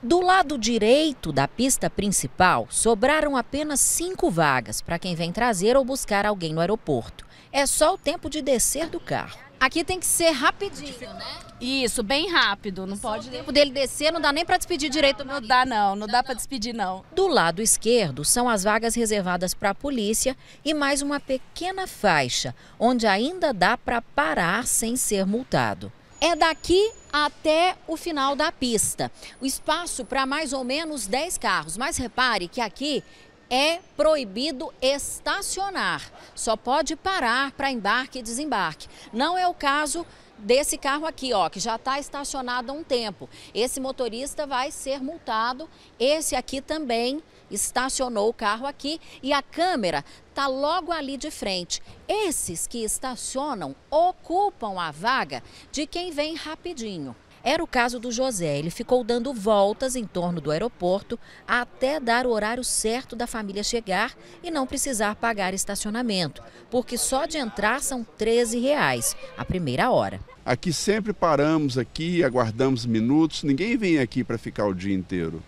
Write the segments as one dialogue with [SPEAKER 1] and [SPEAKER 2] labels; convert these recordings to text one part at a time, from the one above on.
[SPEAKER 1] Do lado direito da pista principal, sobraram apenas cinco vagas para quem vem trazer ou buscar alguém no aeroporto. É só o tempo de descer do carro. Aqui tem que ser rapidinho, né? Isso, bem rápido. Não só pode. O tempo dele descer não dá nem para despedir direito. Não, dá não, não, não dá para despedir não. Do lado esquerdo são as vagas reservadas para a polícia e mais uma pequena faixa onde ainda dá para parar sem ser multado é daqui até o final da pista. O espaço para mais ou menos 10 carros, mas repare que aqui é proibido estacionar, só pode parar para embarque e desembarque. Não é o caso desse carro aqui, ó, que já está estacionado há um tempo. Esse motorista vai ser multado, esse aqui também estacionou o carro aqui e a câmera está logo ali de frente. Esses que estacionam ocupam a vaga de quem vem rapidinho. Era o caso do José. Ele ficou dando voltas em torno do aeroporto até dar o horário certo da família chegar e não precisar pagar estacionamento, porque só de entrar são 13 reais a primeira hora.
[SPEAKER 2] Aqui sempre paramos aqui, aguardamos minutos. Ninguém vem aqui para ficar o dia inteiro.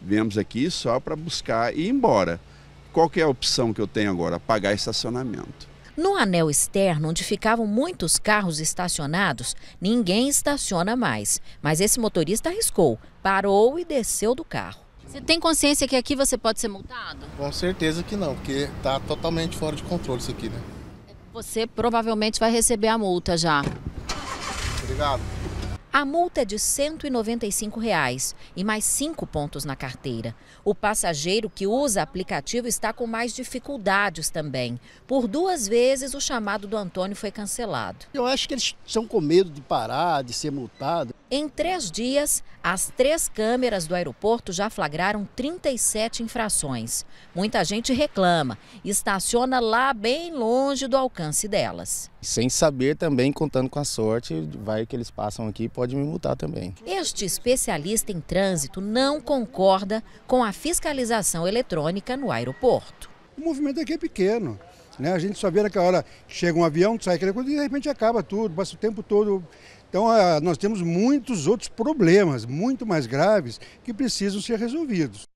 [SPEAKER 2] Viemos aqui só para buscar e ir embora. Qual que é a opção que eu tenho agora? Pagar estacionamento.
[SPEAKER 1] No anel externo, onde ficavam muitos carros estacionados, ninguém estaciona mais. Mas esse motorista arriscou, parou e desceu do carro. Você tem consciência que aqui você pode ser multado? Com certeza que não, porque está totalmente fora de controle isso aqui, né? Você provavelmente vai receber a multa já. Obrigado. A multa é de R$ 195 reais e mais cinco pontos na carteira. O passageiro que usa aplicativo está com mais dificuldades também. Por duas vezes o chamado do Antônio foi cancelado. Eu acho que eles estão com medo de parar, de ser multado. Em três dias, as três câmeras do aeroporto já flagraram 37 infrações. Muita gente reclama, estaciona lá bem longe do alcance delas.
[SPEAKER 2] Sem saber também, contando com a sorte, vai que eles passam aqui e pode me multar também.
[SPEAKER 1] Este especialista em trânsito não concorda com a fiscalização eletrônica no aeroporto.
[SPEAKER 2] O movimento aqui é pequeno. Né? A gente só vê naquela hora que chega um avião, sai aquele coisa e de repente acaba tudo, passa o tempo todo então, ah, nós temos muitos outros problemas, muito mais graves, que precisam ser resolvidos.